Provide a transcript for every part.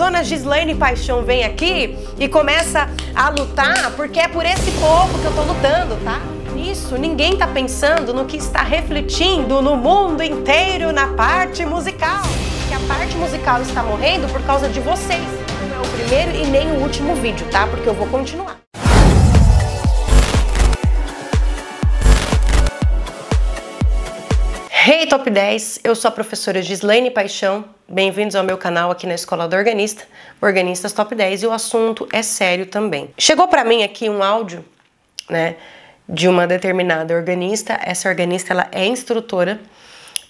Dona Gislaine Paixão vem aqui e começa a lutar, porque é por esse povo que eu tô lutando, tá? Isso, ninguém tá pensando no que está refletindo no mundo inteiro na parte musical. Que a parte musical está morrendo por causa de vocês. Não é o primeiro e nem o último vídeo, tá? Porque eu vou continuar. Hey Top 10, eu sou a professora Gislaine Paixão. Bem-vindos ao meu canal aqui na Escola do Organista, Organistas Top 10, e o assunto é sério também. Chegou para mim aqui um áudio, né, de uma determinada organista. Essa organista ela é instrutora,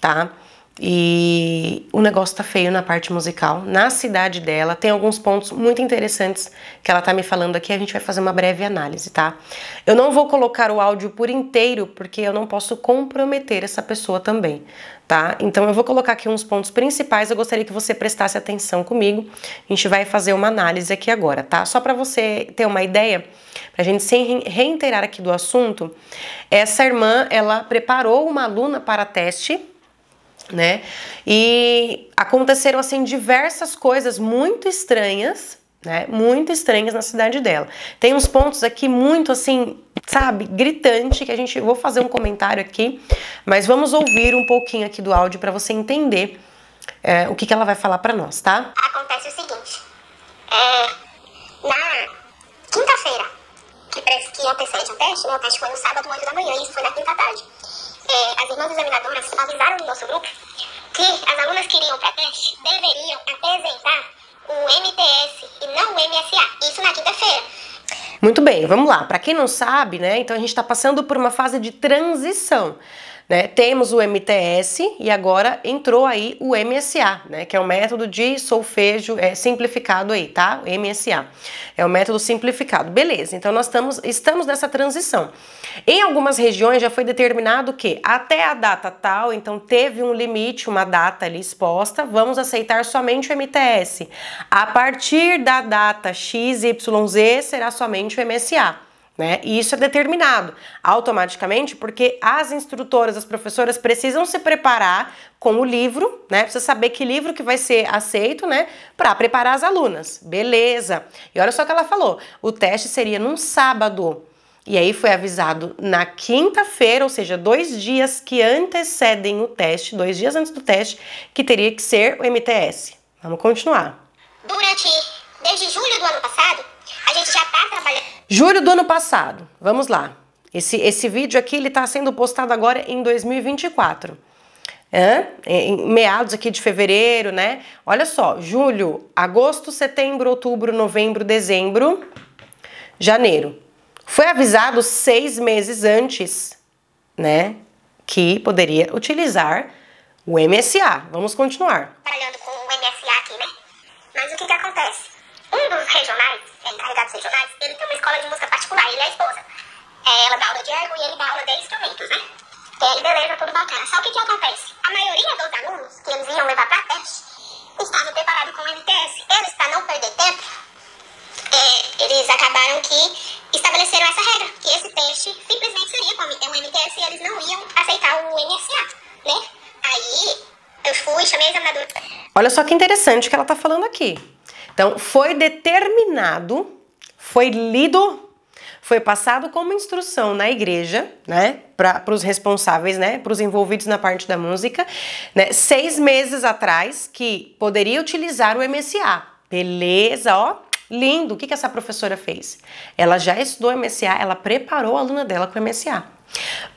tá? E o negócio tá feio na parte musical, na cidade dela. Tem alguns pontos muito interessantes que ela tá me falando aqui. A gente vai fazer uma breve análise, tá? Eu não vou colocar o áudio por inteiro, porque eu não posso comprometer essa pessoa também, tá? Então eu vou colocar aqui uns pontos principais. Eu gostaria que você prestasse atenção comigo. A gente vai fazer uma análise aqui agora, tá? Só para você ter uma ideia, pra gente se reiterar aqui do assunto, essa irmã, ela preparou uma aluna para teste né? E aconteceram assim diversas coisas muito estranhas, né? Muito estranhas na cidade dela. Tem uns pontos aqui muito assim, sabe, gritante que a gente vou fazer um comentário aqui, mas vamos ouvir um pouquinho aqui do áudio para você entender é, o que, que ela vai falar para nós, tá? Acontece o seguinte, é, na quinta-feira que, que antecede é um teste, né? O teste foi no sábado, 8 da manhã, e isso foi na quinta tarde é, as irmãs examinadoras avisaram no nosso grupo que as alunas que iriam para teste deveriam apresentar o MTS e não o MSA. Isso na quinta-feira. Muito bem, vamos lá. Para quem não sabe, né? Então a gente está passando por uma fase de transição. Né? Temos o MTS e agora entrou aí o MSA, né? que é o método de solfejo é, simplificado aí, tá? MSA. É o método simplificado. Beleza, então nós estamos, estamos nessa transição. Em algumas regiões já foi determinado que até a data tal, então teve um limite, uma data ali exposta, vamos aceitar somente o MTS. A partir da data XYZ será somente o MSA né? E isso é determinado automaticamente porque as instrutoras, as professoras precisam se preparar com o livro, né? Precisa saber que livro que vai ser aceito, né? Para preparar as alunas. Beleza. E olha só o que ela falou. O teste seria num sábado. E aí foi avisado na quinta-feira, ou seja, dois dias que antecedem o teste, dois dias antes do teste, que teria que ser o MTS. Vamos continuar. Durante, desde julho do ano passado, a gente já está trabalhando Julho do ano passado. Vamos lá. Esse, esse vídeo aqui ele está sendo postado agora em 2024. É? Em meados aqui de fevereiro, né? Olha só, julho, agosto, setembro, outubro, novembro, dezembro, janeiro. Foi avisado seis meses antes, né? Que poderia utilizar o MSA. Vamos continuar. Trabalhando com o MSA minha esposa. ela dá aula de ego e ele dá aula de instrumentos, né? E aí, é beleza, tudo bacana. Só que o que acontece? A maioria dos alunos que eles iam levar pra teste estavam preparados com o MTS. Eles, pra não perder tempo, é, eles acabaram que estabeleceram essa regra, que esse teste simplesmente seria com um MTS e eles não iam aceitar o NSA, né? Aí, eu fui, chamei a examinadora. Olha só que interessante o que ela tá falando aqui. Então, foi determinado, foi lido foi passado como instrução na igreja, né, para os responsáveis, né, para os envolvidos na parte da música, né, seis meses atrás que poderia utilizar o MSA. Beleza, ó, lindo. O que, que essa professora fez? Ela já estudou MSA, ela preparou a aluna dela com MSA.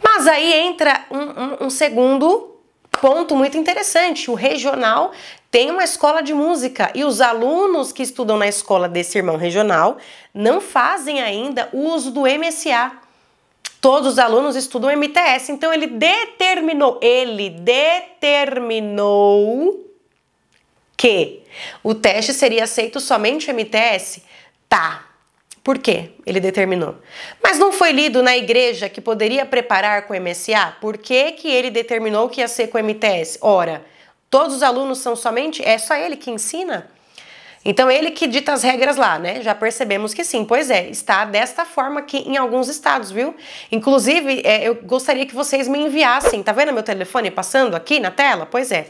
Mas aí entra um, um, um segundo ponto muito interessante. O regional tem uma escola de música e os alunos que estudam na escola desse irmão regional não fazem ainda o uso do MSA. Todos os alunos estudam MTS, então ele determinou, ele determinou que o teste seria aceito somente o MTS? Tá, por quê? Ele determinou. Mas não foi lido na igreja que poderia preparar com MSA? Por que, que ele determinou que ia ser com MTS? Ora, todos os alunos são somente. É só ele que ensina? Então, ele que dita as regras lá, né? Já percebemos que sim, pois é, está desta forma aqui em alguns estados, viu? Inclusive, é, eu gostaria que vocês me enviassem, tá vendo meu telefone passando aqui na tela? Pois é.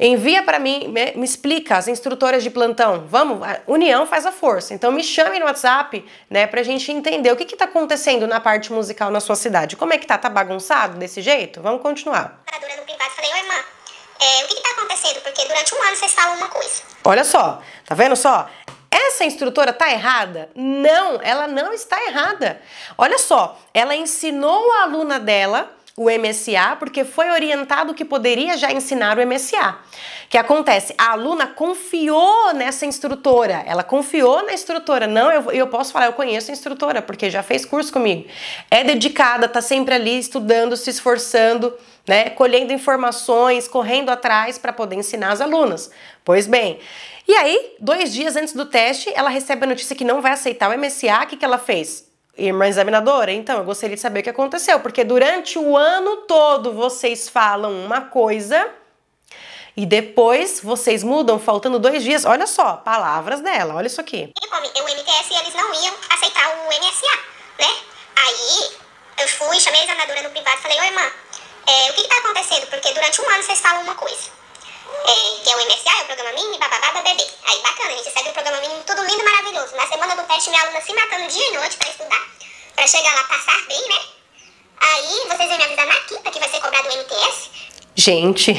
Envia para mim, me, me, explica, as instrutoras de plantão. Vamos, união faz a força. Então me chame no WhatsApp, né, pra gente entender o que que tá acontecendo na parte musical na sua cidade. Como é que tá? Tá bagunçado desse jeito? Vamos continuar. No privado, falei, Oi, irmã, é, o que está acontecendo? Porque durante um ano vocês falam uma coisa. Olha só, tá vendo só? Essa instrutora tá errada? Não, ela não está errada. Olha só, ela ensinou a aluna dela o MSA, porque foi orientado que poderia já ensinar o MSA. O que acontece? A aluna confiou nessa instrutora, ela confiou na instrutora. Não, eu, eu posso falar, eu conheço a instrutora, porque já fez curso comigo. É dedicada, tá sempre ali estudando, se esforçando, né? Colhendo informações, correndo atrás para poder ensinar as alunas. Pois bem. E aí, dois dias antes do teste, ela recebe a notícia que não vai aceitar o MSA. O que, que ela fez? Irmã examinadora, então eu gostaria de saber o que aconteceu, porque durante o ano todo vocês falam uma coisa e depois vocês mudam, faltando dois dias. Olha só, palavras dela, olha isso aqui. É o MTS eles não iam aceitar o MSA, né? Aí eu fui, chamei a examinadora no privado e falei: Ô irmã, é, o que, que tá acontecendo? Porque durante um ano vocês falam uma coisa é, que é o MSA, é o programa mini, bababá, bebê. Aí bacana, a gente segue o programa mínimo, tudo lindo, maravilhoso. Na semana do teste, minha aluna se matando dia e noite para estudar, para chegar lá, passar bem, né? Aí vocês vêm me avisar na quinta que vai ser cobrado o MTS, Gente,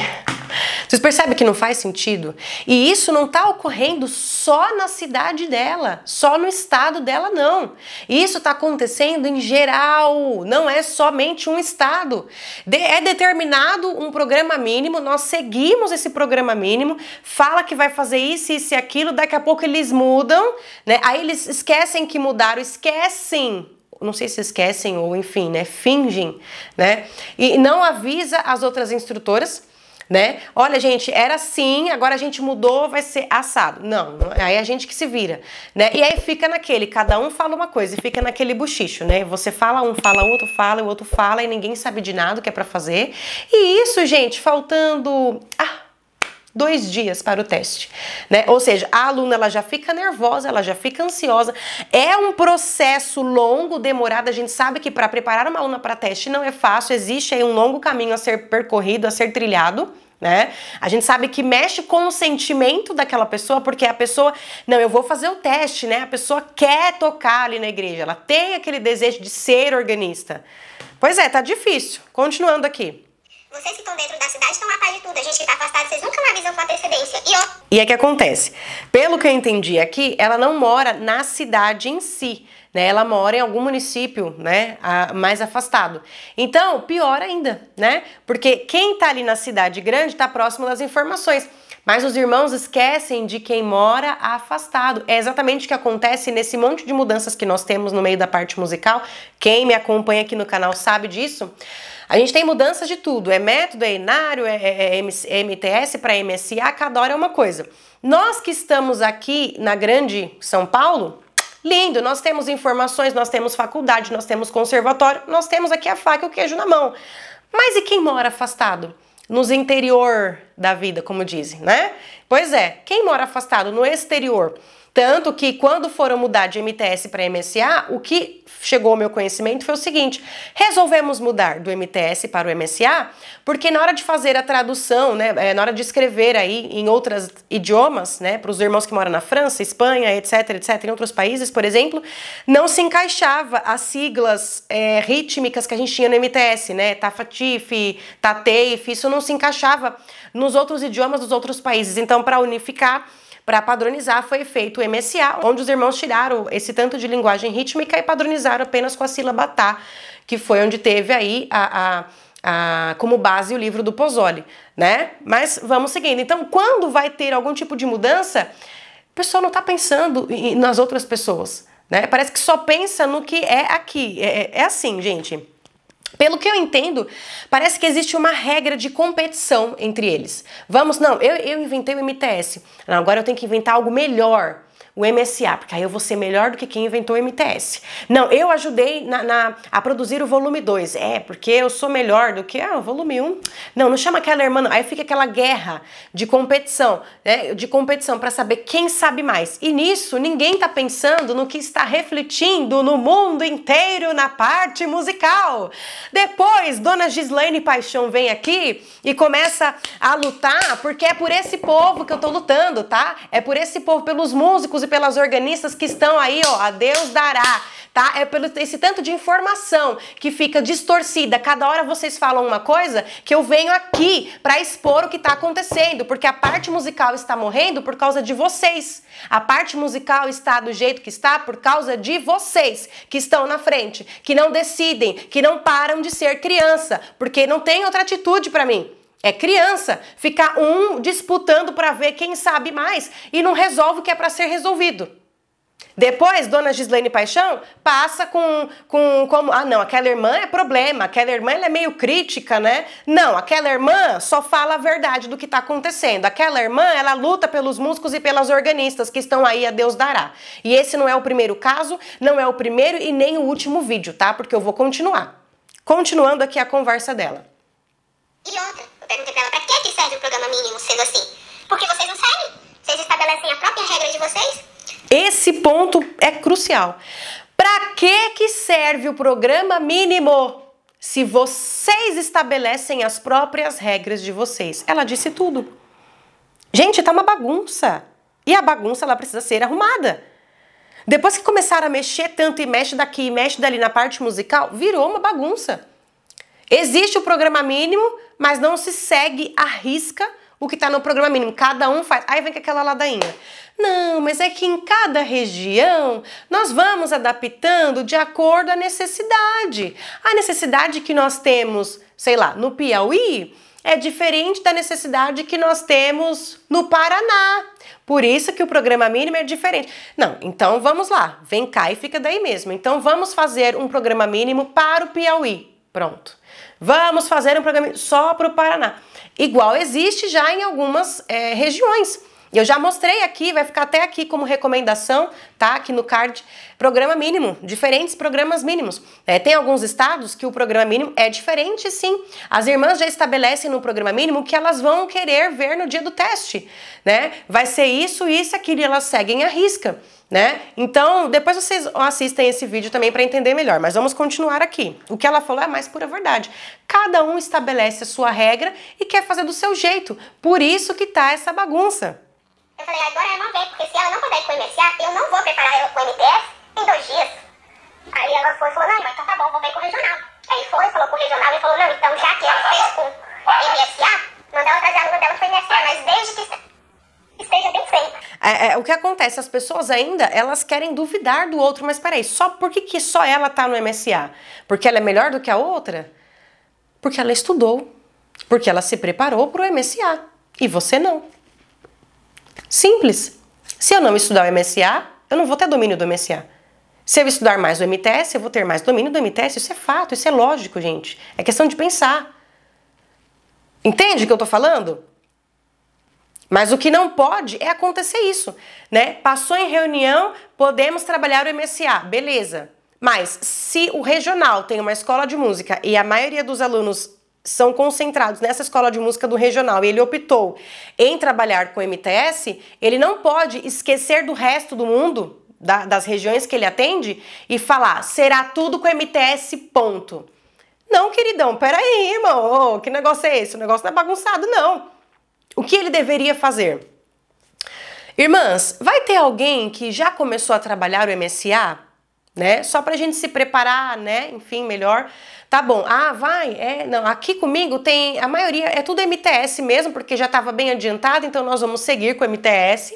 vocês percebem que não faz sentido? E isso não está ocorrendo só na cidade dela, só no estado dela, não. Isso está acontecendo em geral, não é somente um estado. De é determinado um programa mínimo, nós seguimos esse programa mínimo, fala que vai fazer isso, isso e aquilo, daqui a pouco eles mudam, né? Aí eles esquecem que mudaram, esquecem não sei se esquecem ou enfim, né, fingem, né? E não avisa as outras instrutoras né? Olha, gente, era assim, agora a gente mudou, vai ser assado. Não, aí a gente que se vira, né? E aí fica naquele, cada um fala uma coisa e fica naquele buchicho, né? Você fala um, fala outro, fala, o outro fala e ninguém sabe de nada o que é para fazer. E isso, gente, faltando ah, dois dias para o teste, né? Ou seja, a aluna ela já fica nervosa, ela já fica ansiosa. É um processo longo, demorado. A gente sabe que para preparar uma aluna para teste não é fácil. Existe aí um longo caminho a ser percorrido, a ser trilhado. Né? A gente sabe que mexe com o sentimento daquela pessoa, porque a pessoa, não, eu vou fazer o teste, né? A pessoa quer tocar ali na igreja, ela tem aquele desejo de ser organista. Pois é, tá difícil. Continuando aqui. Vocês que estão dentro da cidade estão a par de tudo. A gente que está afastado, vocês nunca me avisam com antecedência. E ó. E é que acontece. Pelo que eu entendi aqui, ela não mora na cidade em si. Né, ela mora em algum município, né, a, mais afastado. Então, pior ainda, né? Porque quem está ali na cidade grande está próximo das informações. Mas os irmãos esquecem de quem mora afastado. É exatamente o que acontece nesse monte de mudanças que nós temos no meio da parte musical. Quem me acompanha aqui no canal sabe disso. A gente tem mudanças de tudo, é método, é inário, é, é, é MTS é para MSA, cada hora é uma coisa. Nós que estamos aqui na grande São Paulo, lindo, nós temos informações, nós temos faculdade, nós temos conservatório, nós temos aqui a faca e o queijo na mão. Mas e quem mora afastado? Nos interior da vida, como dizem, né? Pois é, quem mora afastado no exterior? Tanto que quando foram mudar de MTS para MSA, o que chegou ao meu conhecimento foi o seguinte: resolvemos mudar do MTS para o MSA, porque na hora de fazer a tradução, né, é, na hora de escrever aí em outros idiomas, né, para os irmãos que moram na França, Espanha, etc, etc, em outros países, por exemplo, não se encaixava as siglas é, rítmicas que a gente tinha no MTS, né, tafatif, tateif, isso não se encaixava nos outros idiomas dos outros países. Então, para unificar para padronizar, foi feito o MSA, onde os irmãos tiraram esse tanto de linguagem rítmica e padronizaram apenas com a sílaba tá, que foi onde teve aí a, a como base o livro do Pozzoli, né? Mas vamos seguindo. Então, quando vai ter algum tipo de mudança, o pessoal não está pensando nas outras pessoas, né? Parece que só pensa no que é aqui. É, é, é assim, gente. Pelo que eu entendo, parece que existe uma regra de competição entre eles. Vamos, não, eu, eu inventei o MTS. agora eu tenho que inventar algo melhor o MSA, porque aí eu vou ser melhor do que quem inventou o MTS. Não, eu ajudei na, na a produzir o volume 2. É, porque eu sou melhor do que ah, o volume 1. Um. Não, não chama aquela irmã. Não. Aí fica aquela guerra de competição, né? De competição para saber quem sabe mais. E nisso, ninguém tá pensando no que está refletindo no mundo inteiro na parte musical. Depois, dona Gislaine Paixão vem aqui e começa a lutar, porque é por esse povo que eu tô lutando, tá? É por esse povo, pelos músicos e pelas organistas que estão aí, ó, a Deus dará tá? É pelo esse tanto de informação que fica distorcida. Cada hora vocês falam uma coisa que eu venho aqui para expor o que está acontecendo, porque a parte musical está morrendo por causa de vocês. A parte musical está do jeito que está por causa de vocês que estão na frente, que não decidem, que não param de ser criança, porque não tem outra atitude para mim. É criança, ficar um disputando para ver quem sabe mais e não resolve o que é para ser resolvido. Depois, Dona Gislaine Paixão passa com, com como, ah não, aquela irmã é problema, aquela irmã é meio crítica, né? Não, aquela irmã só fala a verdade do que está acontecendo. Aquela irmã, ela luta pelos músicos e pelas organistas que estão aí, a Deus dará. E esse não é o primeiro caso, não é o primeiro e nem o último vídeo, tá? Porque eu vou continuar. Continuando aqui a conversa dela. E outra, eu perguntei pra ela, pra que, que serve o programa mínimo sendo assim? Porque vocês não seguem. Vocês estabelecem a própria regra de vocês. Esse ponto é crucial. Para que que serve o programa mínimo? Se vocês estabelecem as próprias regras de vocês. Ela disse tudo. Gente, tá uma bagunça. E a bagunça ela precisa ser arrumada. Depois que começaram a mexer tanto e mexe daqui e mexe dali na parte musical, virou uma bagunça. Existe o programa mínimo, mas não se segue à risca o que está no programa mínimo. Cada um faz. Aí vem com aquela ladainha. Não, mas é que em cada região nós vamos adaptando de acordo à necessidade. A necessidade que nós temos, sei lá, no Piauí é diferente da necessidade que nós temos no Paraná. Por isso que o programa mínimo é diferente. Não, então vamos lá, vem cá e fica daí mesmo. Então vamos fazer um programa mínimo para o Piauí. Pronto. Vamos fazer um programa só para o Paraná. Igual existe já em algumas é, regiões. Eu já mostrei aqui, vai ficar até aqui como recomendação, tá? Aqui no card, programa mínimo, diferentes programas mínimos. É, tem alguns estados que o programa mínimo é diferente, sim. As irmãs já estabelecem no programa mínimo que elas vão querer ver no dia do teste, né? Vai ser isso, isso, aquilo, e elas seguem a risca, né? Então, depois vocês assistem esse vídeo também para entender melhor, mas vamos continuar aqui. O que ela falou é mais pura verdade. Cada um estabelece a sua regra e quer fazer do seu jeito. Por isso que tá essa bagunça. Eu falei, agora é uma vez, porque se ela não puder ir com o MSA, eu não vou preparar ela com o MTS em dois dias. Aí ela foi e falou, não, mas então tá bom, vou ver com o regional. Aí foi, falou com o regional e falou, não, então já que ela fez com MSA, mandar ela trazer a aluna dela o MSA, mas desde que esteja bem feita. É, é, o que acontece, as pessoas ainda, elas querem duvidar do outro, mas peraí, só por que, que só ela tá no MSA? Porque ela é melhor do que a outra? Porque ela estudou, porque ela se preparou para o MSA, e você não. Simples. Se eu não estudar o MSA, eu não vou ter domínio do MSA. Se eu estudar mais o MTS, eu vou ter mais domínio do MTS. Isso é fato, isso é lógico, gente. É questão de pensar. Entende o que eu estou falando? Mas o que não pode é acontecer isso, né? Passou em reunião, podemos trabalhar o MSA, beleza. Mas se o regional tem uma escola de música e a maioria dos alunos são concentrados nessa escola de música do regional e ele optou em trabalhar com o MTS, ele não pode esquecer do resto do mundo, da, das regiões que ele atende, e falar, será tudo com MTS, ponto. Não, queridão, peraí, irmão, oh, que negócio é esse? O negócio não tá é bagunçado, não. O que ele deveria fazer? Irmãs, vai ter alguém que já começou a trabalhar o MSA, né? Só pra gente se preparar, né? Enfim, melhor Tá bom, ah, vai, é, não, aqui comigo tem, a maioria é tudo MTS mesmo, porque já estava bem adiantado, então nós vamos seguir com MTS,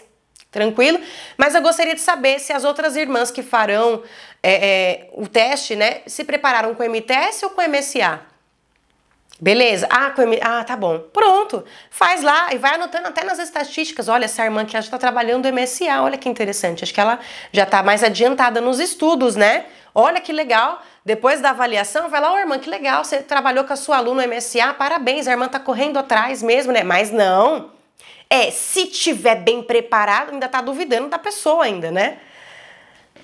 tranquilo? Mas eu gostaria de saber se as outras irmãs que farão é, é, o teste, né, se prepararam com MTS ou com MSA? Beleza. Ah, com M... ah, tá bom. Pronto. Faz lá e vai anotando até nas estatísticas. Olha, essa irmã que já está trabalhando MSA. Olha que interessante. Acho que ela já está mais adiantada nos estudos, né? Olha que legal. Depois da avaliação, vai lá, ô oh, irmã, que legal, você trabalhou com a sua aluna MSA, parabéns, a irmã tá correndo atrás mesmo, né? Mas não. É, se tiver bem preparado, ainda tá duvidando da pessoa ainda, né?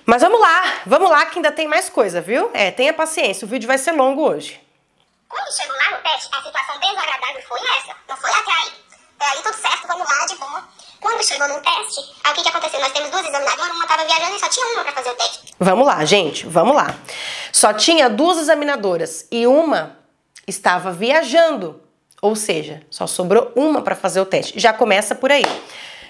Mas vamos lá, vamos lá que ainda tem mais coisa, viu? É, tenha paciência, o vídeo vai ser longo hoje. Quando chegou lá no teste, a situação desagradável foi essa, não foi até aí. É aí tudo certo, vamos lá, de boa. Quando chegou no teste, o que, que aconteceu? Nós temos duas examinadoras, uma estava viajando e só tinha uma para fazer o teste. Vamos lá, gente, vamos lá. Só tinha duas examinadoras e uma estava viajando, ou seja, só sobrou uma para fazer o teste. Já começa por aí.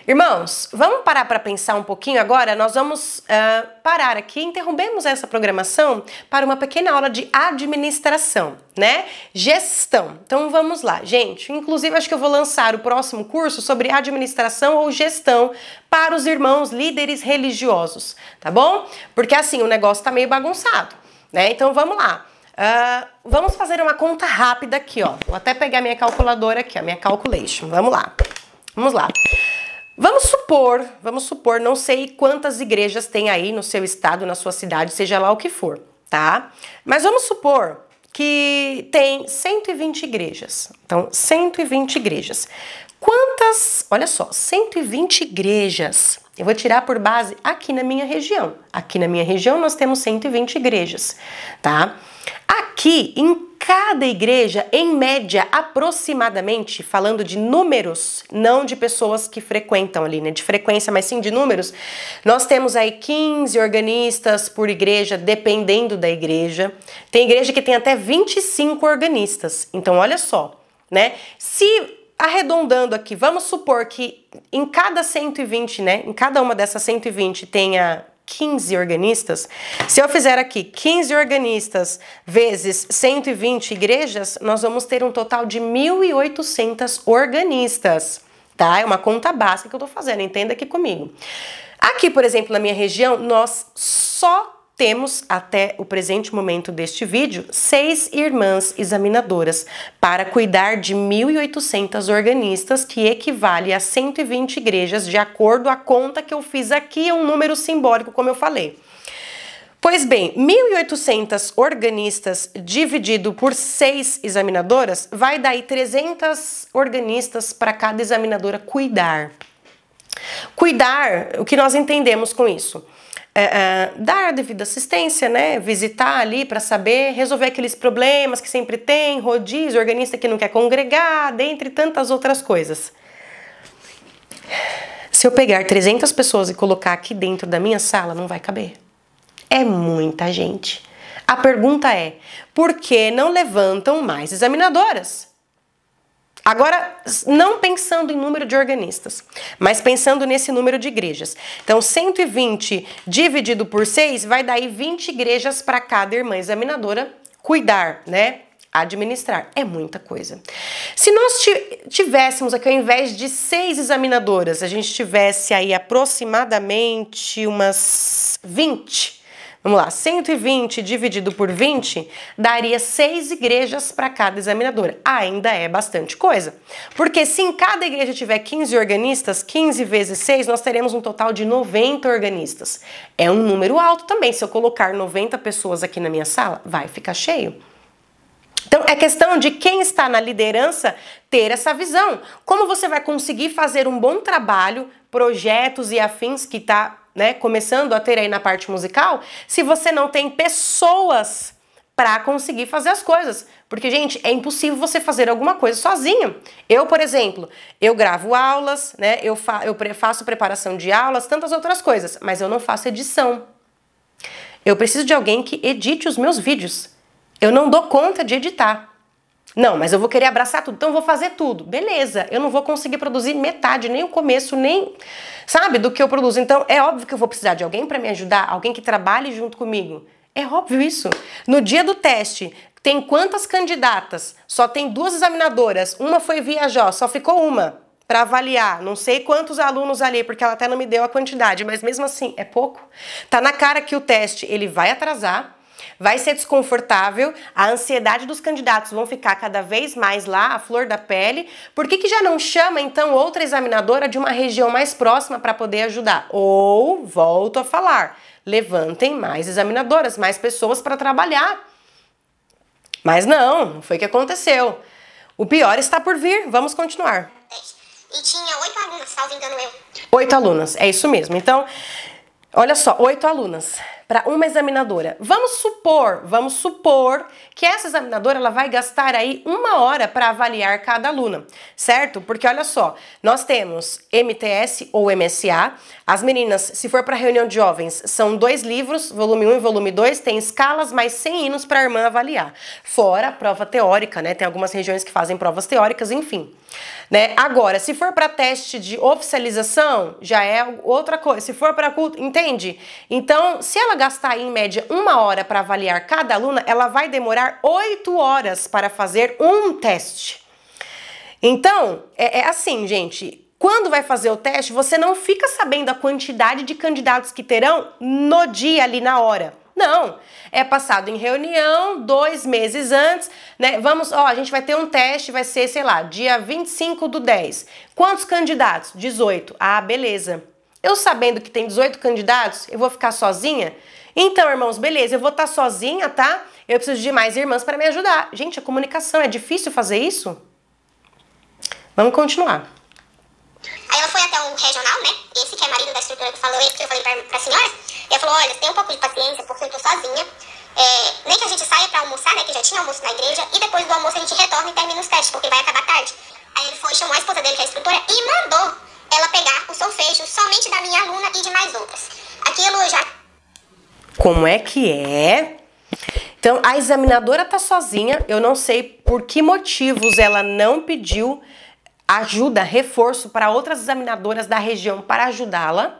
Irmãos, vamos parar para pensar um pouquinho agora? Nós vamos uh, parar aqui, interrompemos essa programação para uma pequena aula de administração, né? Gestão. Então vamos lá, gente. Inclusive, acho que eu vou lançar o próximo curso sobre administração ou gestão para os irmãos líderes religiosos, tá bom? Porque assim, o negócio tá meio bagunçado, né? Então vamos lá. Uh, vamos fazer uma conta rápida aqui, ó. Vou até pegar minha calculadora aqui, a minha calculation. Vamos lá. Vamos lá. Vamos supor, vamos supor, não sei quantas igrejas tem aí no seu estado, na sua cidade, seja lá o que for, tá? Mas vamos supor que tem 120 igrejas. Então, 120 igrejas. Quantas, olha só, 120 igrejas. Eu vou tirar por base aqui na minha região. Aqui na minha região nós temos 120 igrejas, tá? Aqui em Cada igreja, em média, aproximadamente, falando de números, não de pessoas que frequentam ali, né, de frequência, mas sim de números, nós temos aí 15 organistas por igreja, dependendo da igreja. Tem igreja que tem até 25 organistas. Então, olha só, né? Se arredondando aqui, vamos supor que em cada 120, né? Em cada uma dessas 120 tenha 15 organistas, se eu fizer aqui 15 organistas vezes 120 igrejas, nós vamos ter um total de 1.800 organistas, tá? É uma conta básica que eu tô fazendo, entenda aqui comigo. Aqui, por exemplo, na minha região, nós só temos até o presente momento deste vídeo seis irmãs examinadoras para cuidar de 1.800 organistas, que equivale a 120 igrejas, de acordo a conta que eu fiz aqui, é um número simbólico, como eu falei. Pois bem, 1.800 organistas dividido por seis examinadoras vai dar 300 organistas para cada examinadora cuidar. Cuidar, o que nós entendemos com isso? É, é, dar a devida assistência, né? Visitar ali para saber, resolver aqueles problemas que sempre tem, rodízio, organista que não quer congregar, dentre tantas outras coisas. Se eu pegar 300 pessoas e colocar aqui dentro da minha sala, não vai caber. É muita gente. A pergunta é: por que não levantam mais examinadoras? Agora, não pensando em número de organistas, mas pensando nesse número de igrejas. Então, 120 dividido por 6 vai dar aí 20 igrejas para cada irmã examinadora cuidar, né? Administrar. É muita coisa. Se nós tivéssemos aqui, ao invés de seis examinadoras, a gente tivesse aí aproximadamente umas 20 Vamos lá, 120 dividido por 20 daria 6 igrejas para cada examinador. Ainda é bastante coisa. Porque se em cada igreja tiver 15 organistas, 15 vezes 6, nós teremos um total de 90 organistas. É um número alto também. Se eu colocar 90 pessoas aqui na minha sala, vai ficar cheio. Então, é questão de quem está na liderança ter essa visão. Como você vai conseguir fazer um bom trabalho, projetos e afins que está né, começando a ter aí na parte musical, se você não tem pessoas para conseguir fazer as coisas. Porque, gente, é impossível você fazer alguma coisa sozinho. Eu, por exemplo, eu gravo aulas, né? Eu, fa eu faço preparação de aulas, tantas outras coisas, mas eu não faço edição. Eu preciso de alguém que edite os meus vídeos. Eu não dou conta de editar. Não, mas eu vou querer abraçar tudo, então eu vou fazer tudo. Beleza, eu não vou conseguir produzir metade, nem o começo, nem, sabe, do que eu produzo. Então é óbvio que eu vou precisar de alguém para me ajudar, alguém que trabalhe junto comigo. É óbvio isso. No dia do teste, tem quantas candidatas? Só tem duas examinadoras, uma foi viajar, só ficou uma para avaliar. Não sei quantos alunos ali, porque ela até não me deu a quantidade, mas mesmo assim é pouco. Tá na cara que o teste ele vai atrasar vai ser desconfortável, a ansiedade dos candidatos vão ficar cada vez mais lá, a flor da pele. Por que, que já não chama então outra examinadora de uma região mais próxima para poder ajudar? Ou, volto a falar, levantem mais examinadoras, mais pessoas para trabalhar. Mas não, foi o que aconteceu. O pior está por vir, vamos continuar. E tinha oito alunas, salvo engano eu. Oito alunas, é isso mesmo. Então, olha só, oito alunas para uma examinadora. Vamos supor, vamos supor que essa examinadora ela vai gastar aí uma hora para avaliar cada aluna, certo? Porque olha só, nós temos MTS ou MSA. As meninas, se for para reunião de jovens, são dois livros, volume 1 e volume 2, tem escalas mais 100 hinos para a irmã avaliar. Fora a prova teórica, né? Tem algumas regiões que fazem provas teóricas, enfim. Né? Agora, se for para teste de oficialização, já é outra coisa. Se for para culto, entende? Então, se ela gastar em média uma hora para avaliar cada aluna, ela vai demorar oito horas para fazer um teste. Então, é, é assim, gente. Quando vai fazer o teste, você não fica sabendo a quantidade de candidatos que terão no dia ali na hora. Não, é passado em reunião dois meses antes, né? Vamos, ó, a gente vai ter um teste, vai ser, sei lá, dia 25 do 10. Quantos candidatos? 18. Ah, beleza. Eu sabendo que tem 18 candidatos, eu vou ficar sozinha? Então, irmãos, beleza, eu vou estar tá sozinha, tá? Eu preciso de mais irmãs para me ajudar. Gente, a comunicação é difícil fazer isso? Vamos continuar. Aí ela foi até um regional, né? Esse que é marido da estrutura que falou que eu falei pra, pra senhora. E ela falou, olha, tem um pouco de paciência, porque eu tô sozinha. É, nem que a gente saia pra almoçar, né? Que já tinha almoço na igreja. E depois do almoço a gente retorna e termina os testes, porque vai acabar tarde. Aí ele foi, chamou a esposa dele, que é a estrutura, e mandou ela pegar o solfejo somente da minha aluna e de mais outras. Aquilo já... Como é que é? Então, a examinadora tá sozinha. Eu não sei por que motivos ela não pediu ajuda, reforço para outras examinadoras da região para ajudá-la.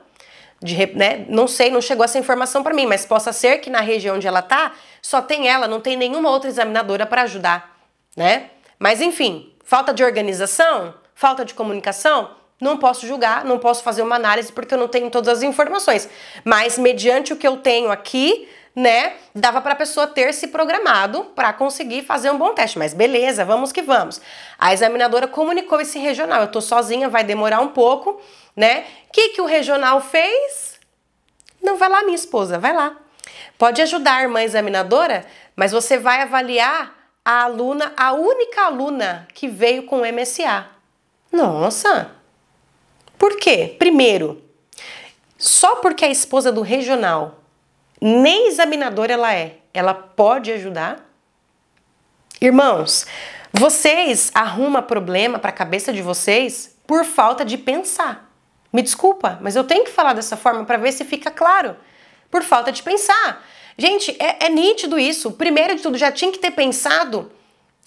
De, né? Não sei, não chegou essa informação para mim, mas possa ser que na região onde ela está só tem ela, não tem nenhuma outra examinadora para ajudar, né? Mas enfim, falta de organização, falta de comunicação, não posso julgar, não posso fazer uma análise porque eu não tenho todas as informações. Mas mediante o que eu tenho aqui, né? Dava para a pessoa ter se programado para conseguir fazer um bom teste, mas beleza, vamos que vamos. A examinadora comunicou esse regional, eu tô sozinha, vai demorar um pouco, né? Que que o regional fez? Não vai lá, minha esposa, vai lá. Pode ajudar a irmã examinadora, mas você vai avaliar a aluna, a única aluna que veio com MSA. Nossa. Por quê? Primeiro, só porque a esposa do regional nem examinadora ela é. Ela pode ajudar. Irmãos, vocês arrumam problema para a cabeça de vocês por falta de pensar. Me desculpa, mas eu tenho que falar dessa forma para ver se fica claro. Por falta de pensar. Gente, é, é nítido isso. Primeiro de tudo, já tinha que ter pensado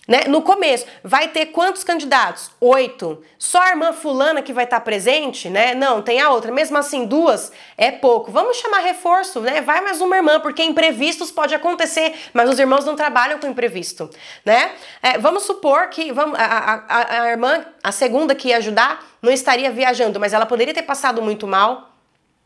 né? No começo, vai ter quantos candidatos? Oito. Só a irmã fulana que vai estar tá presente, né? Não, tem a outra. Mesmo assim, duas é pouco. Vamos chamar reforço, né? Vai mais uma irmã, porque imprevistos pode acontecer, mas os irmãos não trabalham com imprevisto, né? É, vamos supor que vamos, a, a, a irmã, a segunda que ia ajudar, não estaria viajando, mas ela poderia ter passado muito mal,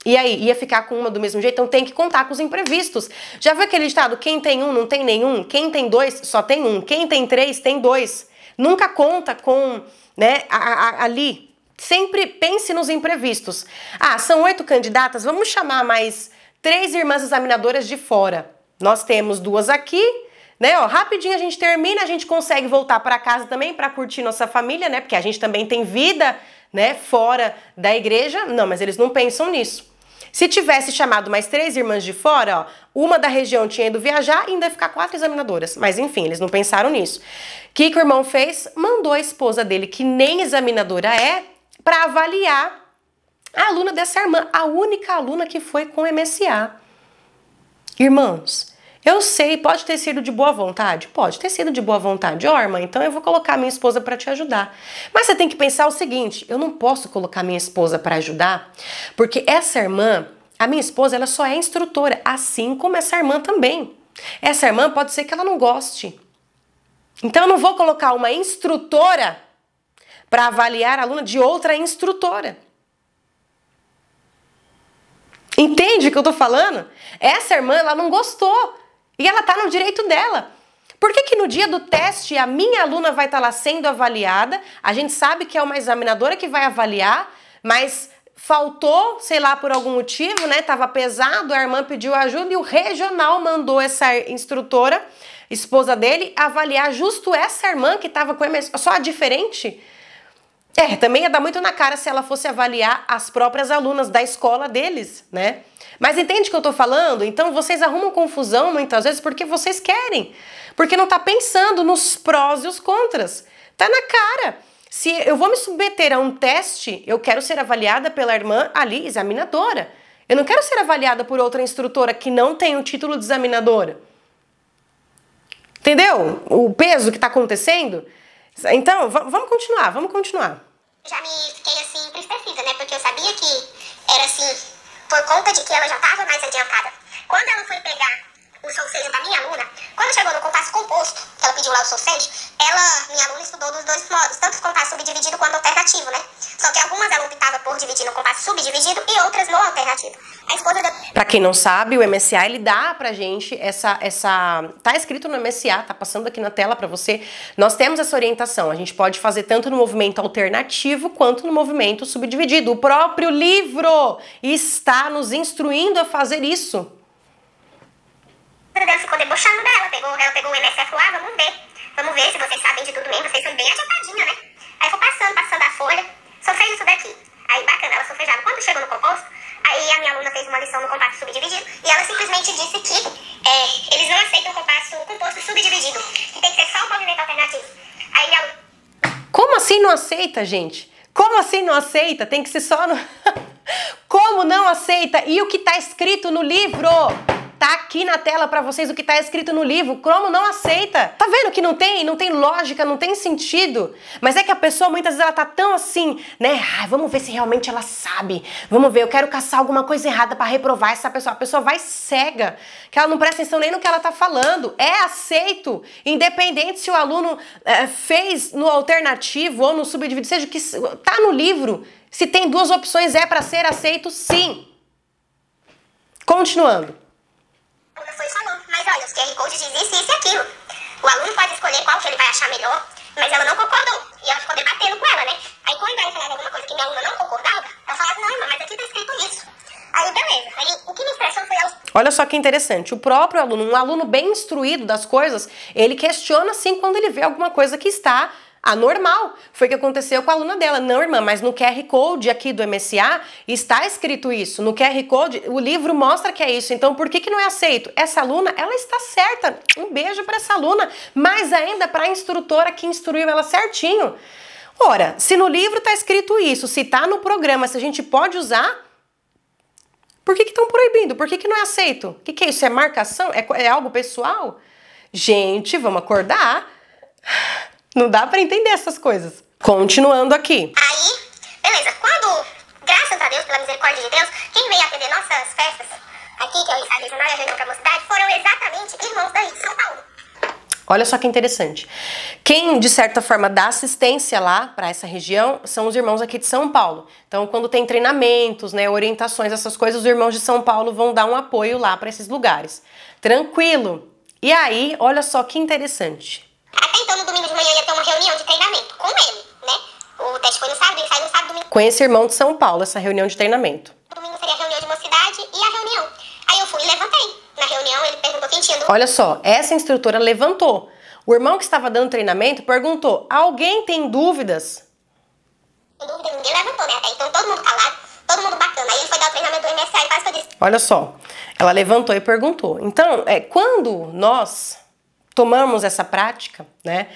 e aí, ia ficar com uma do mesmo jeito? Então tem que contar com os imprevistos. Já viu aquele ditado? Quem tem um, não tem nenhum. Quem tem dois, só tem um. Quem tem três, tem dois. Nunca conta com, né, a, a, ali. Sempre pense nos imprevistos. Ah, são oito candidatas, vamos chamar mais três irmãs examinadoras de fora. Nós temos duas aqui, né? Ó, rapidinho a gente termina, a gente consegue voltar para casa também para curtir nossa família, né? Porque a gente também tem vida, né, fora da igreja. Não, mas eles não pensam nisso. Se tivesse chamado mais três irmãs de fora, ó, uma da região tinha ido viajar e ainda ia ficar quatro examinadoras. Mas enfim, eles não pensaram nisso. O que, que o irmão fez? Mandou a esposa dele, que nem examinadora é, para avaliar a aluna dessa irmã, a única aluna que foi com MSA. Irmãos, eu sei, pode ter sido de boa vontade? Pode ter sido de boa vontade. Ó, irmã, então eu vou colocar minha esposa para te ajudar. Mas você tem que pensar o seguinte: eu não posso colocar minha esposa para ajudar, porque essa irmã, a minha esposa, ela só é instrutora, assim como essa irmã também. Essa irmã pode ser que ela não goste. Então eu não vou colocar uma instrutora para avaliar a aluna de outra instrutora. Entende o que eu tô falando? Essa irmã, ela não gostou. E ela está no direito dela. Por que, que no dia do teste a minha aluna vai estar tá lá sendo avaliada? A gente sabe que é uma examinadora que vai avaliar, mas faltou, sei lá, por algum motivo, né? Tava pesado, a irmã pediu ajuda e o regional mandou essa instrutora, esposa dele, avaliar justo essa irmã que estava com MS, só a diferente. É, também ia dar muito na cara se ela fosse avaliar as próprias alunas da escola deles, né? Mas entende o que eu tô falando? Então vocês arrumam confusão muitas vezes porque vocês querem. Porque não tá pensando nos prós e os contras. Tá na cara. Se eu vou me submeter a um teste, eu quero ser avaliada pela irmã ali, examinadora. Eu não quero ser avaliada por outra instrutora que não tem o título de examinadora. Entendeu? O peso que está acontecendo. Então, vamos continuar, vamos continuar já me fiquei assim tristecida, né? Porque eu sabia que era assim, por conta de que ela já estava mais adiantada. Quando ela foi pegar o solfejo da minha aluna, quando chegou no compasso composto, que ela pediu lá o solfejo, ela, minha aluna, estudou dos dois modos, tanto o compasso subdividido quanto alternativo, né? Só que algumas ela optava por dividir no compasso subdividido e outras no alternativo. A escolha da... Pra quem não sabe, o MSA, ele dá pra gente essa... essa... Tá escrito no MSA, tá passando aqui na tela pra você. Nós temos essa orientação. A gente pode fazer tanto no movimento alternativo quanto no movimento subdividido. O próprio livro está nos instruindo a fazer isso. O Gans ficou debochando dela, pegou, ela pegou o MSF lá, vamos ver. Vamos ver se vocês sabem de tudo mesmo, vocês são bem adiantadinhos, né? Aí foi passando, passando a folha, sofreu isso daqui. Aí bacana, ela sofrejava. Quando chegou no composto, aí a minha aluna fez uma lição no compasso subdividido e ela simplesmente disse que é, eles não aceitam o compasso composto subdividido, que tem que ser só um movimento alternativo. Aí minha aluna... Como assim não aceita, gente? Como assim não aceita? Tem que ser só no... Como não aceita? E o que está escrito no livro? Tá aqui na tela para vocês o que tá escrito no livro. O cromo não aceita. Tá vendo que não tem, não tem lógica, não tem sentido. Mas é que a pessoa muitas vezes ela tá tão assim, né? Ai, vamos ver se realmente ela sabe. Vamos ver, eu quero caçar alguma coisa errada para reprovar essa pessoa. A pessoa vai cega, que ela não presta atenção nem no que ela tá falando. É aceito, independente se o aluno é, fez no alternativo ou no subdividido, seja que tá no livro. Se tem duas opções, é para ser aceito, sim. Continuando olha, os QR Codes diz isso, isso e aquilo. O aluno pode escolher qual que ele vai achar melhor, mas ela não concordou. E ela ficou debatendo com ela, né? Aí quando ela falava alguma coisa que minha aluna não concordava, ela falava, não, irmã, mas aqui tá escrito isso. Aí, beleza. Aí, o que me estressou foi ela... Olha só que interessante, o próprio aluno, um aluno bem instruído das coisas, ele questiona sim quando ele vê alguma coisa que está anormal. Ah, Foi o que aconteceu com a aluna dela. Não, irmã, mas no QR Code aqui do MSA está escrito isso. No QR Code, o livro mostra que é isso. Então, por que, que não é aceito? Essa aluna, ela está certa. Um beijo para essa aluna, mais ainda para a instrutora que instruiu ela certinho. Ora, se no livro está escrito isso, se está no programa, se a gente pode usar, por que estão proibindo? Por que, que não é aceito? O que, que é isso? É marcação? É, é algo pessoal? Gente, vamos acordar. Não dá para entender essas coisas. Continuando aqui. Aí, beleza. Quando, graças a Deus, pela misericórdia de Deus, quem veio atender nossas festas aqui, que é a regional e a reunião pra mocidade, foram exatamente irmãos daí, de São Paulo. Olha só que interessante. Quem, de certa forma, dá assistência lá para essa região são os irmãos aqui de São Paulo. Então, quando tem treinamentos, né, orientações, essas coisas, os irmãos de São Paulo vão dar um apoio lá para esses lugares. Tranquilo. E aí, olha só que interessante. Até então, no domingo de manhã, ia ter uma reunião de treinamento com ele, né? O teste foi no sábado, ele saiu no sábado, domingo. Com esse irmão de São Paulo, essa reunião de treinamento. Domingo seria a reunião de mocidade e a reunião. Aí eu fui e levantei. Na reunião, ele perguntou quem tinha... Olha só, essa instrutora levantou. O irmão que estava dando treinamento perguntou, alguém tem dúvidas? Sem dúvida, ninguém levantou, né? Até então, todo mundo calado, todo mundo bacana. Aí ele foi dar o treinamento do MSI, e quase que eu disse... Olha só, ela levantou e perguntou. Então, é, quando nós Tomamos essa prática, né,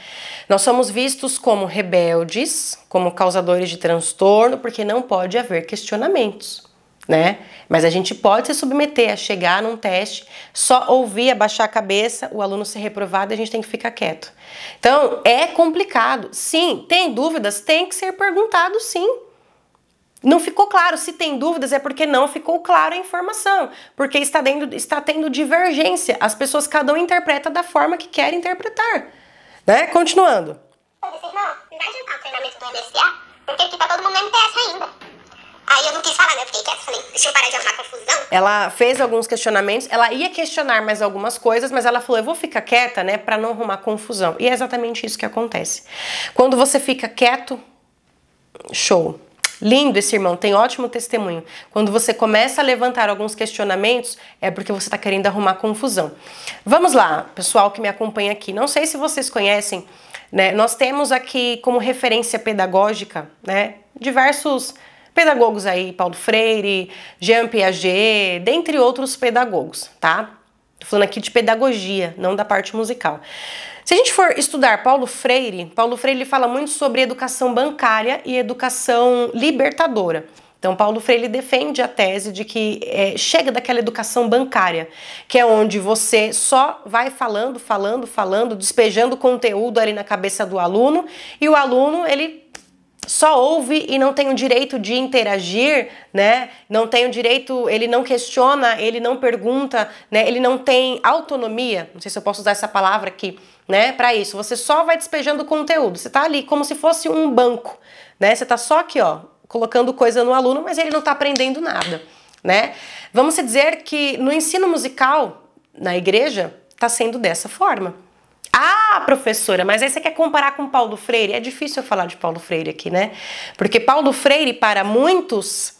nós somos vistos como rebeldes, como causadores de transtorno, porque não pode haver questionamentos, né? Mas a gente pode se submeter a chegar num teste, só ouvir, abaixar a cabeça, o aluno ser reprovado e a gente tem que ficar quieto. Então, é complicado. Sim, tem dúvidas, tem que ser perguntado, sim. Não ficou claro. Se tem dúvidas, é porque não ficou claro a informação. Porque está, dentro, está tendo divergência. As pessoas, cada um interpreta da forma que quer interpretar. Né? Continuando. treinamento do porque aqui tá todo mundo MTS ainda. Aí eu não quis falar, né? Eu fiquei deixa eu parar de arrumar confusão. Ela fez alguns questionamentos, ela ia questionar mais algumas coisas, mas ela falou, eu vou ficar quieta, né, pra não arrumar confusão. E é exatamente isso que acontece. Quando você fica quieto, show. Lindo esse irmão, tem ótimo testemunho. Quando você começa a levantar alguns questionamentos, é porque você está querendo arrumar confusão. Vamos lá, pessoal que me acompanha aqui. Não sei se vocês conhecem, né? Nós temos aqui como referência pedagógica, né? Diversos pedagogos aí, Paulo Freire, Jean Piaget, dentre outros pedagogos, tá? Tô falando aqui de pedagogia, não da parte musical. Se a gente for estudar Paulo Freire, Paulo Freire fala muito sobre educação bancária e educação libertadora. Então, Paulo Freire defende a tese de que é, chega daquela educação bancária, que é onde você só vai falando, falando, falando, despejando conteúdo ali na cabeça do aluno e o aluno ele só ouve e não tem o direito de interagir, né? Não tem o direito, ele não questiona, ele não pergunta, né? Ele não tem autonomia. Não sei se eu posso usar essa palavra aqui, né? Para isso, você só vai despejando conteúdo. Você tá ali como se fosse um banco, né? Você tá só aqui, ó, colocando coisa no aluno, mas ele não tá aprendendo nada, né? Vamos dizer que no ensino musical na igreja tá sendo dessa forma. Ah, professora, mas aí você quer comparar com Paulo Freire? É difícil eu falar de Paulo Freire aqui, né? Porque Paulo Freire, para muitos,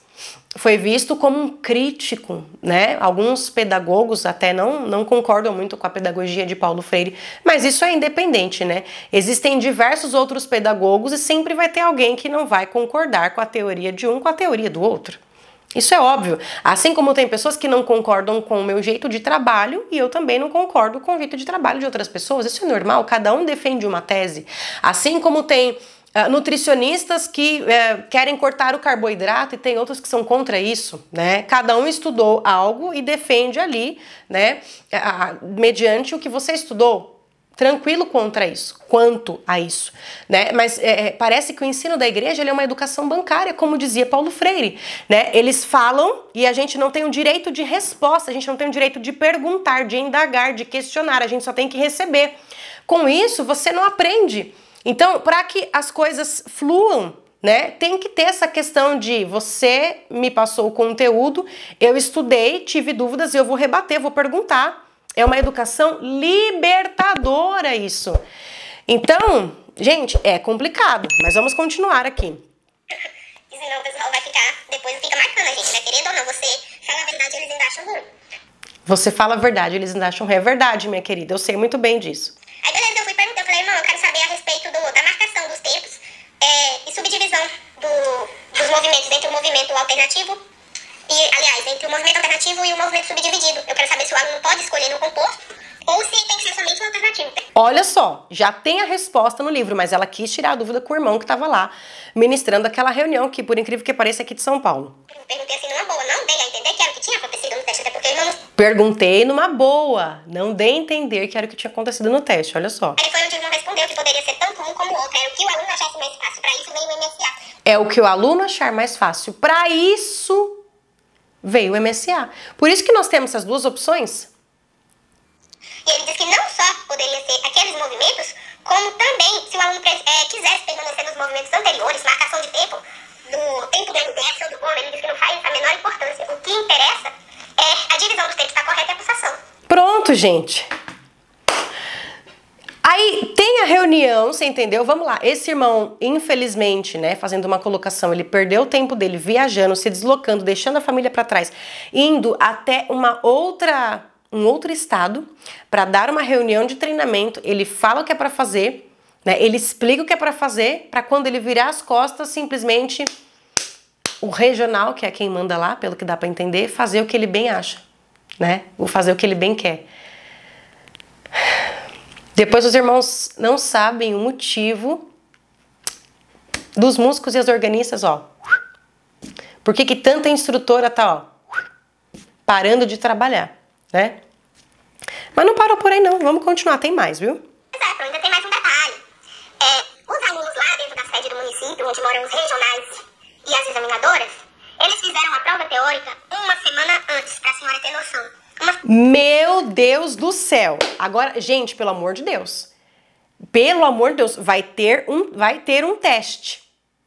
foi visto como um crítico, né? Alguns pedagogos até não, não concordam muito com a pedagogia de Paulo Freire, mas isso é independente, né? Existem diversos outros pedagogos e sempre vai ter alguém que não vai concordar com a teoria de um com a teoria do outro. Isso é óbvio. Assim como tem pessoas que não concordam com o meu jeito de trabalho e eu também não concordo com o jeito de trabalho de outras pessoas. Isso é normal, cada um defende uma tese. Assim como tem Uh, nutricionistas que uh, querem cortar o carboidrato e tem outros que são contra isso, né? Cada um estudou algo e defende ali, né? Uh, mediante o que você estudou tranquilo contra isso, quanto a isso, né? Mas é, é parece que o ensino da igreja é uma educação bancária, como dizia Paulo Freire, né? Eles falam e a gente não tem o direito de resposta, a gente não tem o direito de perguntar, de indagar, de questionar, a gente só tem que receber. Com isso, você não aprende. Então, para que as coisas fluam, né? Tem que ter essa questão de você me passou o conteúdo, eu estudei, tive dúvidas, e eu vou rebater, vou perguntar. É uma educação libertadora isso. Então, gente, é complicado, mas vamos continuar aqui. Senão o pessoal vai ficar, depois fica marcando a gente, né? Querendo ou não, você fala a verdade, eles ainda acham ruim. Você fala a verdade, eles ainda acham ruim. é verdade, minha querida. Eu sei muito bem disso. Aí beleza, eu fui perguntar, eu falei, irmão, eu quero saber a respeito do, da marcação dos tempos é, e subdivisão do, dos movimentos entre o movimento alternativo e, aliás, entre o movimento alternativo e o movimento subdividido. Eu quero saber se o aluno pode escolher no composto ou se tem que ser somente uma alternativa. Olha só, já tem a resposta no livro, mas ela quis tirar a dúvida com o irmão que estava lá ministrando aquela reunião que, por incrível que pareça, é aqui de São Paulo. perguntei assim numa boa, não dei a entender que era o que tinha acontecido no teste, até porque o irmão... Perguntei numa boa, não dei a entender que era o que tinha acontecido no teste, olha só. Ele foi onde o irmão respondeu que poderia ser tanto um como outro, era é o que o aluno achasse mais fácil, para isso veio o MFA. É o que o aluno achar mais fácil, para isso veio o MSA. Por isso que nós temos essas duas opções. E ele diz que não só poderia ser aqueles movimentos, como também se o aluno é, quisesse permanecer nos movimentos anteriores, marcação de tempo, do tempo do MTS ou do gol, ele diz que não faz a menor importância. O que interessa é a divisão dos tempos, está correta e é a pulsação. Pronto, gente. você entendeu? Vamos lá. Esse irmão, infelizmente, né, fazendo uma colocação, ele perdeu o tempo dele viajando, se deslocando, deixando a família para trás, indo até uma outra um outro estado para dar uma reunião de treinamento, ele fala o que é para fazer, né? Ele explica o que é para fazer, para quando ele virar as costas, simplesmente o regional, que é quem manda lá, pelo que dá para entender, fazer o que ele bem acha, né? Ou fazer o que ele bem quer. Depois os irmãos não sabem o motivo dos músicos e as organistas, ó. Por que, que tanta instrutora tá, ó, parando de trabalhar, né? Mas não parou por aí não, vamos continuar, tem mais, viu? Exato, ainda tem mais um detalhe. É, os alunos lá dentro da sede do município, onde moram os regionais e as examinadoras, eles fizeram a prova teórica uma semana antes, pra senhora ter noção. Meu Deus do céu. Agora, gente, pelo amor de Deus. Pelo amor de Deus, vai ter um, vai ter um teste,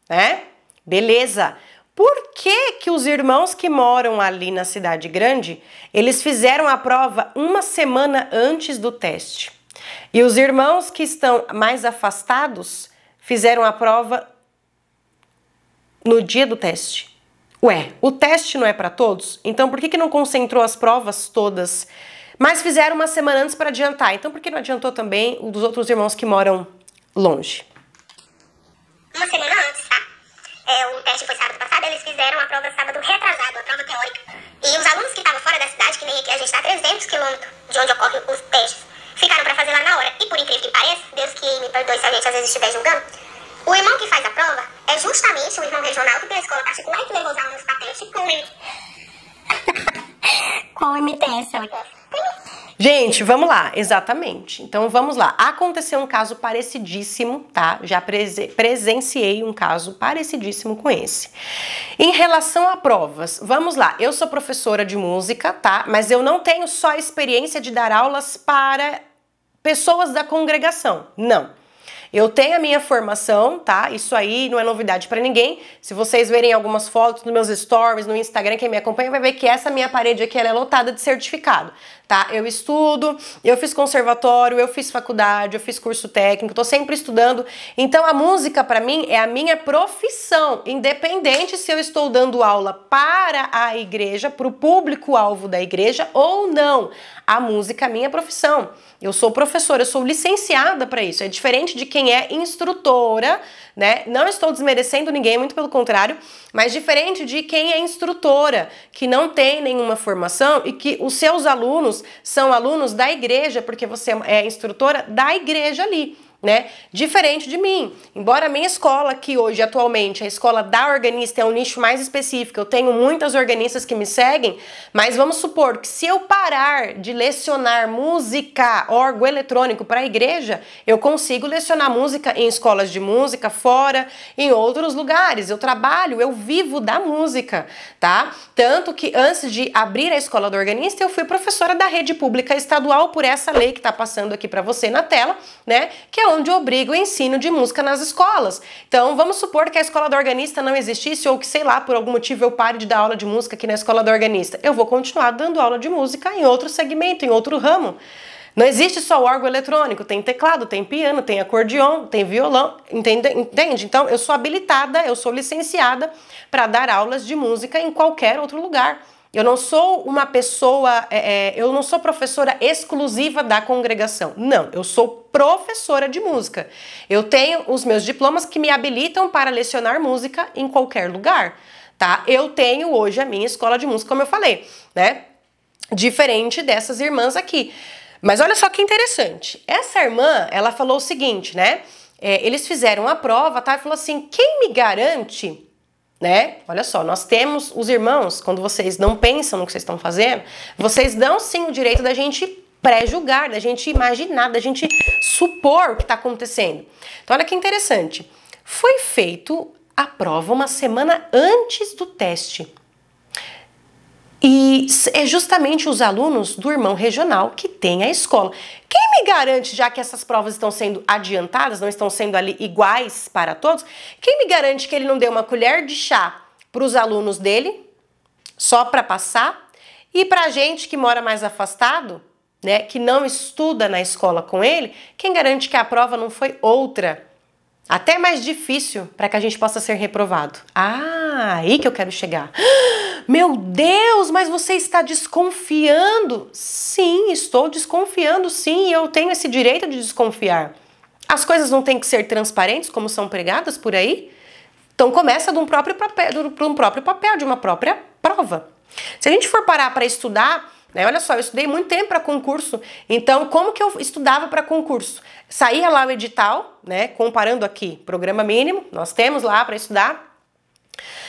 né? Beleza. Por que que os irmãos que moram ali na cidade grande, eles fizeram a prova uma semana antes do teste? E os irmãos que estão mais afastados fizeram a prova no dia do teste. Ué, o teste não é para todos? Então por que, que não concentrou as provas todas? Mas fizeram uma semana antes para adiantar. Então por que não adiantou também o dos outros irmãos que moram longe? Uma semana antes, tá? É, o teste foi sábado passado, eles fizeram a prova sábado retrasado, a prova teórica. E os alunos que estavam fora da cidade, que nem aqui a gente está a 300 quilômetros de onde ocorrem os testes, ficaram para fazer lá na hora. E por incrível que pareça, Deus que me perdoe se a gente às vezes estiver julgando, o irmão que faz a prova é justamente o irmão regional que tem a escola particular que levou os alunos patente com ele. Com o MTS, Gente, vamos lá, exatamente. Então vamos lá. Aconteceu um caso parecidíssimo, tá? Já presenciei um caso parecidíssimo com esse. Em relação a provas, vamos lá. Eu sou professora de música, tá? Mas eu não tenho só experiência de dar aulas para pessoas da congregação. Não. Eu tenho a minha formação, tá? Isso aí não é novidade para ninguém. Se vocês verem algumas fotos nos meus stories, no Instagram, quem me acompanha vai ver que essa minha parede aqui é lotada de certificado tá? Eu estudo, eu fiz conservatório, eu fiz faculdade, eu fiz curso técnico, tô sempre estudando. Então a música para mim é a minha profissão, independente se eu estou dando aula para a igreja, para o público alvo da igreja ou não. A música é a minha profissão. Eu sou professora, eu sou licenciada para isso. É diferente de quem é instrutora, né? Não estou desmerecendo ninguém, muito pelo contrário, mas diferente de quem é instrutora, que não tem nenhuma formação e que os seus alunos alunos são alunos da igreja, porque você é instrutora da igreja ali né? Diferente de mim. Embora a minha escola, que hoje atualmente a escola da organista é um nicho mais específico, eu tenho muitas organistas que me seguem, mas vamos supor que se eu parar de lecionar música, órgão eletrônico para a igreja, eu consigo lecionar música em escolas de música, fora, em outros lugares. Eu trabalho, eu vivo da música, tá? Tanto que antes de abrir a escola do organista, eu fui professora da rede pública estadual por essa lei que está passando aqui para você na tela, né? Que é onde obriga o ensino de música nas escolas. Então, vamos supor que a escola do organista não existisse ou que, sei lá, por algum motivo eu pare de dar aula de música aqui na escola do organista. Eu vou continuar dando aula de música em outro segmento, em outro ramo. Não existe só o órgão eletrônico, tem teclado, tem piano, tem acordeon, tem violão, entende? entende? Então, eu sou habilitada, eu sou licenciada para dar aulas de música em qualquer outro lugar. Eu não sou uma pessoa, é, é, eu não sou professora exclusiva da congregação. Não, eu sou professora de música. Eu tenho os meus diplomas que me habilitam para lecionar música em qualquer lugar, tá? Eu tenho hoje a minha escola de música, como eu falei, né? Diferente dessas irmãs aqui. Mas olha só que interessante. Essa irmã, ela falou o seguinte, né? É, eles fizeram a prova, tá? E falou assim: quem me garante né? Olha só, nós temos os irmãos, quando vocês não pensam no que vocês estão fazendo, vocês dão sim o direito da gente pré-julgar, da gente imaginar, da gente supor o que está acontecendo. Então, olha que interessante. Foi feito a prova uma semana antes do teste. E é justamente os alunos do irmão regional que tem a escola. Quem me garante, já que essas provas estão sendo adiantadas, não estão sendo ali iguais para todos, quem me garante que ele não deu uma colher de chá para os alunos dele, só para passar, e para a gente que mora mais afastado, né, que não estuda na escola com ele, quem garante que a prova não foi outra? Até mais difícil para que a gente possa ser reprovado. Ah, aí que eu quero chegar. Meu Deus, mas você está desconfiando? Sim, estou desconfiando, sim, eu tenho esse direito de desconfiar. As coisas não têm que ser transparentes como são pregadas por aí? Então começa de um próprio papel, de um próprio papel, de uma própria prova. Se a gente for parar para estudar, né, olha só, eu estudei muito tempo para concurso, então como que eu estudava para concurso? Saía lá o edital, né, comparando aqui, programa mínimo, nós temos lá para estudar,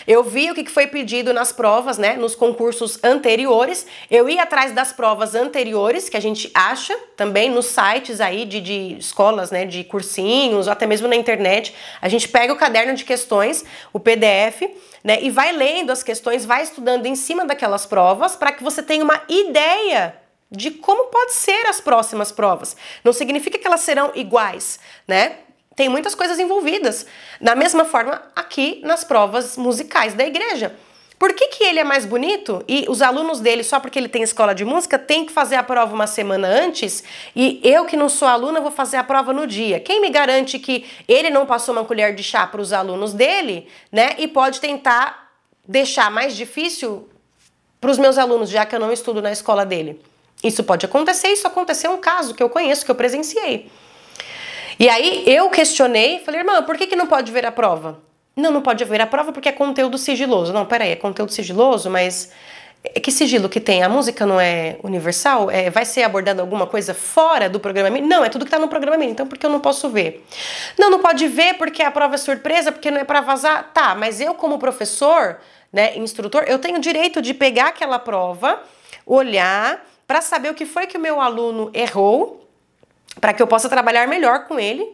eu vi o que foi pedido nas provas, né? Nos concursos anteriores. Eu ia atrás das provas anteriores, que a gente acha também nos sites aí de, de escolas, né? De cursinhos, ou até mesmo na internet. A gente pega o caderno de questões, o PDF, né? E vai lendo as questões, vai estudando em cima daquelas provas, para que você tenha uma ideia de como pode ser as próximas provas. Não significa que elas serão iguais, né? tem muitas coisas envolvidas. Da mesma forma, aqui nas provas musicais da igreja. Por que, que ele é mais bonito e os alunos dele, só porque ele tem escola de música, tem que fazer a prova uma semana antes e eu que não sou aluna vou fazer a prova no dia? Quem me garante que ele não passou uma colher de chá para os alunos dele, né? E pode tentar deixar mais difícil para os meus alunos, já que eu não estudo na escola dele? Isso pode acontecer, isso aconteceu um caso que eu conheço, que eu presenciei. E aí eu questionei, falei, irmã, por que, que não pode ver a prova? Não, não pode ver a prova porque é conteúdo sigiloso. Não, peraí, é conteúdo sigiloso, mas é que sigilo que tem? A música não é universal? É, vai ser abordada alguma coisa fora do programa Não, é tudo que está no programa então por que eu não posso ver? Não, não pode ver porque a prova é surpresa, porque não é para vazar. Tá, mas eu como professor, né, instrutor, eu tenho direito de pegar aquela prova, olhar, para saber o que foi que o meu aluno errou, para que eu possa trabalhar melhor com ele,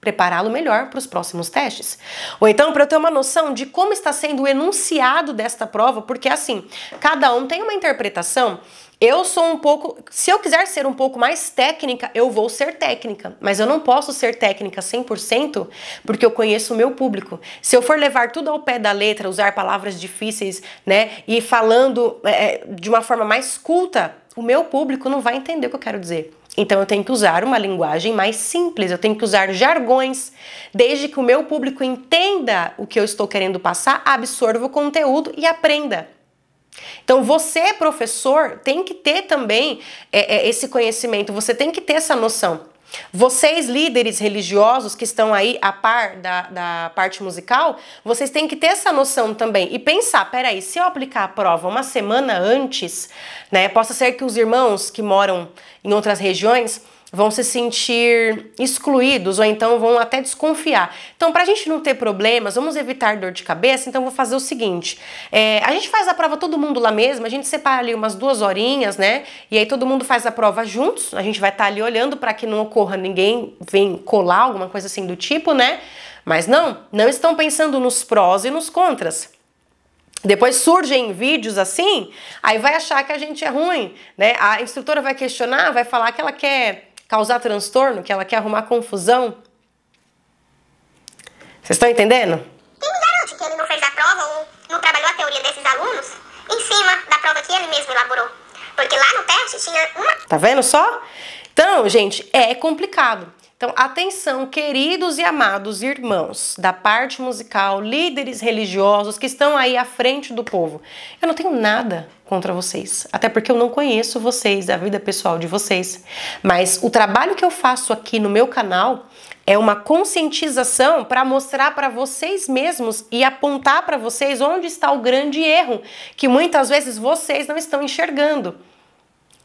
prepará-lo melhor para os próximos testes. Ou então para eu ter uma noção de como está sendo o enunciado desta prova, porque assim, cada um tem uma interpretação. Eu sou um pouco, se eu quiser ser um pouco mais técnica, eu vou ser técnica, mas eu não posso ser técnica 100% porque eu conheço o meu público. Se eu for levar tudo ao pé da letra, usar palavras difíceis, né, e falando é, é de uma forma mais culta, o meu público não vai entender o que eu quero dizer. Então eu tenho que usar uma linguagem mais simples, eu tenho que usar jargões, desde que o meu público entenda o que eu estou querendo passar, absorva o conteúdo e aprenda. Então você, professor, tem que ter também é, é, esse conhecimento, você tem que ter essa noção. Vocês, líderes religiosos que estão aí a par da, da parte musical, vocês têm que ter essa noção também e pensar: peraí, se eu aplicar a prova uma semana antes, né, possa ser que os irmãos que moram em outras regiões vão se sentir excluídos ou então vão até desconfiar. Então, para a gente não ter problemas, vamos evitar dor de cabeça, então vou fazer o seguinte: é, a gente faz a prova todo mundo lá mesmo, a gente separa ali umas duas horinhas, né? E aí todo mundo faz a prova juntos, a gente vai estar tá ali olhando para que não ocorra ninguém vem colar, alguma coisa assim do tipo, né? Mas não, não estão pensando nos prós e nos contras. Depois surgem vídeos assim, aí vai achar que a gente é ruim, né? A instrutora vai questionar, vai falar que ela quer causar transtorno, que ela quer arrumar confusão. Vocês estão entendendo? Quem me garante que ele não fez a prova ou não trabalhou a teoria desses alunos em cima da prova que ele mesmo elaborou? Porque lá no teste tinha uma. Tá vendo só? Então, gente, é complicado. Então, atenção, queridos e amados irmãos da parte musical, líderes religiosos que estão aí à frente do povo. Eu não tenho nada contra vocês, até porque eu não conheço vocês, a vida pessoal de vocês. Mas o trabalho que eu faço aqui no meu canal é uma conscientização para mostrar para vocês mesmos e apontar para vocês onde está o grande erro que muitas vezes vocês não estão enxergando.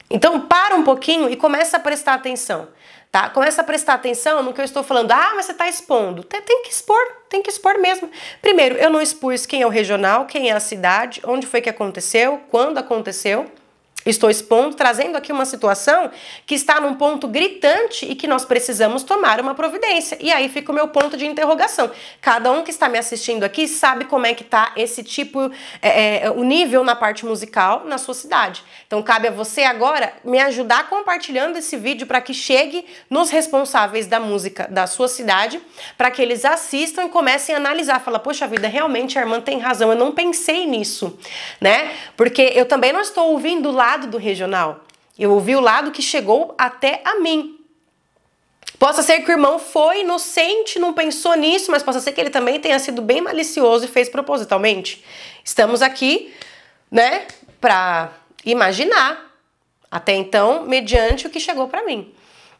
Então, para um pouquinho e começa a prestar atenção tá? Começa a prestar atenção no que eu estou falando. Ah, mas você está expondo. Tem, tem que expor, tem que expor mesmo. Primeiro, eu não expus quem é o regional, quem é a cidade, onde foi que aconteceu, quando aconteceu. Estou expondo, trazendo aqui uma situação que está num ponto gritante e que nós precisamos tomar uma providência. E aí fica o meu ponto de interrogação. Cada um que está me assistindo aqui sabe como é que está esse tipo, é, é, o nível na parte musical na sua cidade. Então cabe a você agora me ajudar compartilhando esse vídeo para que chegue nos responsáveis da música da sua cidade, para que eles assistam e comecem a analisar, falar, poxa vida, realmente a irmã tem razão, eu não pensei nisso, né? Porque eu também não estou ouvindo lá lado do regional. Eu ouvi o lado que chegou até a mim. Possa ser que o irmão foi inocente, não pensou nisso, mas possa ser que ele também tenha sido bem malicioso e fez propositalmente. Estamos aqui, né, para imaginar até então, mediante o que chegou para mim.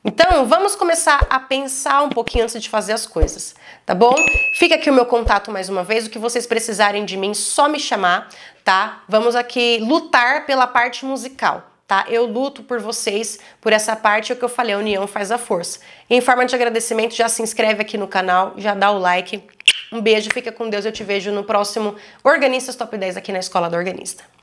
Então, vamos começar a pensar um pouquinho antes de fazer as coisas tá bom? Fica aqui o meu contato mais uma vez, o que vocês precisarem de mim, só me chamar, tá? Vamos aqui lutar pela parte musical. Tá? Eu luto por vocês, por essa parte, é o que eu falei, a união faz a força. Em forma de agradecimento, já se inscreve aqui no canal, já dá o like. Um beijo, fica com Deus, eu te vejo no próximo Organistas Top 10 aqui na Escola do Organista.